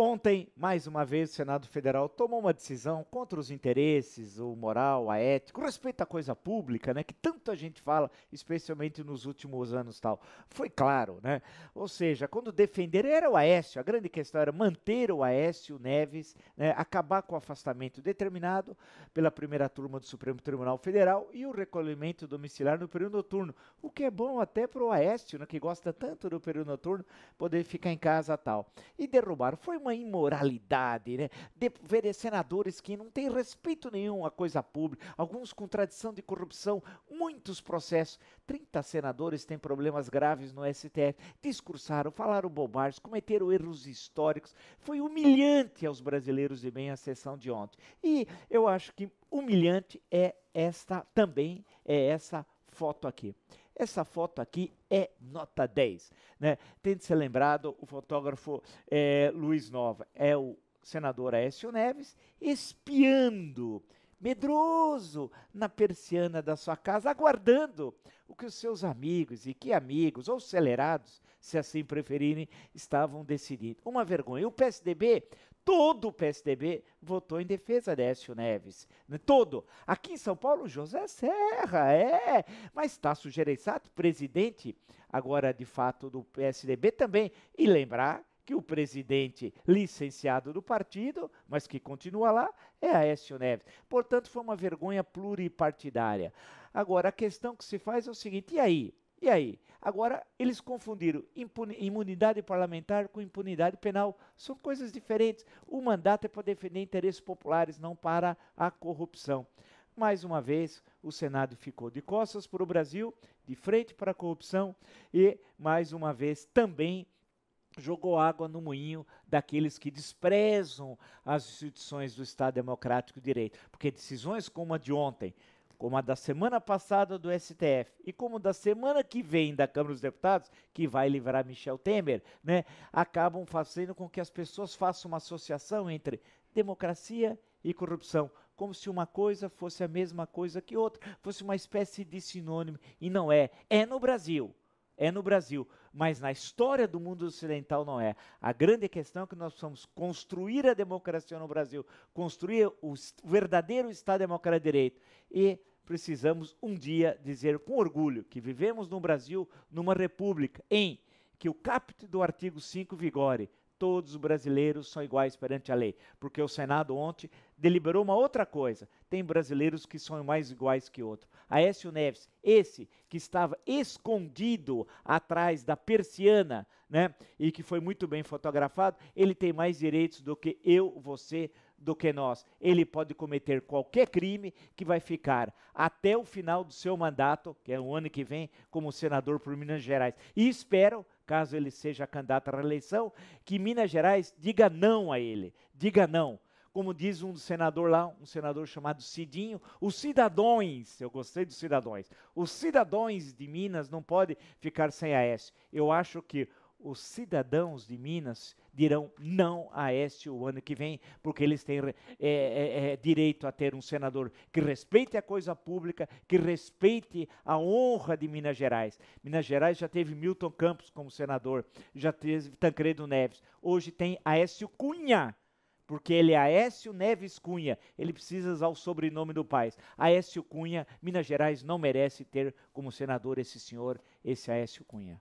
Ontem, mais uma vez, o Senado Federal tomou uma decisão contra os interesses, o moral, a ética, o respeito à coisa pública, né, que tanta gente fala, especialmente nos últimos anos tal. Foi claro, né? Ou seja, quando defender era o Aécio, a grande questão era manter o Aécio Neves, né, acabar com o afastamento determinado pela primeira turma do Supremo Tribunal Federal e o recolhimento domiciliar no período noturno, o que é bom até para o Aécio, né, que gosta tanto do período noturno, poder ficar em casa tal. E derrubar foi uma uma imoralidade, né? De senadores que não têm respeito nenhum à coisa pública, alguns com tradição de corrupção, muitos processos. 30 senadores têm problemas graves no STF, discursaram, falaram bobagens, cometeram erros históricos. Foi humilhante aos brasileiros e bem a sessão de ontem. E eu acho que humilhante é esta também, é essa foto aqui. Essa foto aqui é nota 10. Né? Tem de ser lembrado o fotógrafo é, Luiz Nova, é o senador Aécio Neves espiando medroso na persiana da sua casa, aguardando o que os seus amigos, e que amigos, ou acelerados, se assim preferirem, estavam decidindo. Uma vergonha. E o PSDB, todo o PSDB, votou em defesa de Écio Neves. Né, todo. Aqui em São Paulo, José Serra, é. Mas Tasso Gereissati, presidente agora de fato do PSDB também, e lembrar que o presidente licenciado do partido, mas que continua lá, é Aécio Neves. Portanto, foi uma vergonha pluripartidária. Agora, a questão que se faz é o seguinte: e aí? E aí? Agora, eles confundiram imunidade parlamentar com impunidade penal. São coisas diferentes. O mandato é para defender interesses populares, não para a corrupção. Mais uma vez, o Senado ficou de costas para o Brasil, de frente para a corrupção e, mais uma vez, também jogou água no moinho daqueles que desprezam as instituições do Estado Democrático de Direito, porque decisões como a de ontem, como a da semana passada do STF e como da semana que vem da Câmara dos Deputados, que vai livrar Michel Temer, né, acabam fazendo com que as pessoas façam uma associação entre democracia e corrupção, como se uma coisa fosse a mesma coisa que outra, fosse uma espécie de sinônimo, e não é. É no Brasil é no Brasil, mas na história do mundo ocidental não é. A grande questão é que nós precisamos construir a democracia no Brasil, construir o verdadeiro Estado Democrático de Direito e precisamos um dia dizer com orgulho que vivemos no Brasil numa república em que o caput do artigo 5 vigore, todos os brasileiros são iguais perante a lei, porque o Senado ontem deliberou uma outra coisa. Tem brasileiros que são mais iguais que outros. Aécio Neves, esse que estava escondido atrás da persiana, né, e que foi muito bem fotografado, ele tem mais direitos do que eu, você, do que nós. Ele pode cometer qualquer crime que vai ficar até o final do seu mandato, que é o ano que vem, como senador por Minas Gerais. E espero caso ele seja candidato à reeleição, que Minas Gerais diga não a ele, diga não. Como diz um senador lá, um senador chamado Cidinho, os cidadãos, eu gostei dos cidadãos, os cidadãos de Minas não podem ficar sem Aécio. Eu acho que os cidadãos de Minas dirão não a este o ano que vem, porque eles têm é, é, é, direito a ter um senador que respeite a coisa pública, que respeite a honra de Minas Gerais. Minas Gerais já teve Milton Campos como senador, já teve Tancredo Neves, hoje tem Aécio Cunha porque ele é Aécio Neves Cunha. Ele precisa usar o sobrenome do pai. Aécio Cunha, Minas Gerais não merece ter como senador esse senhor, esse Aécio Cunha.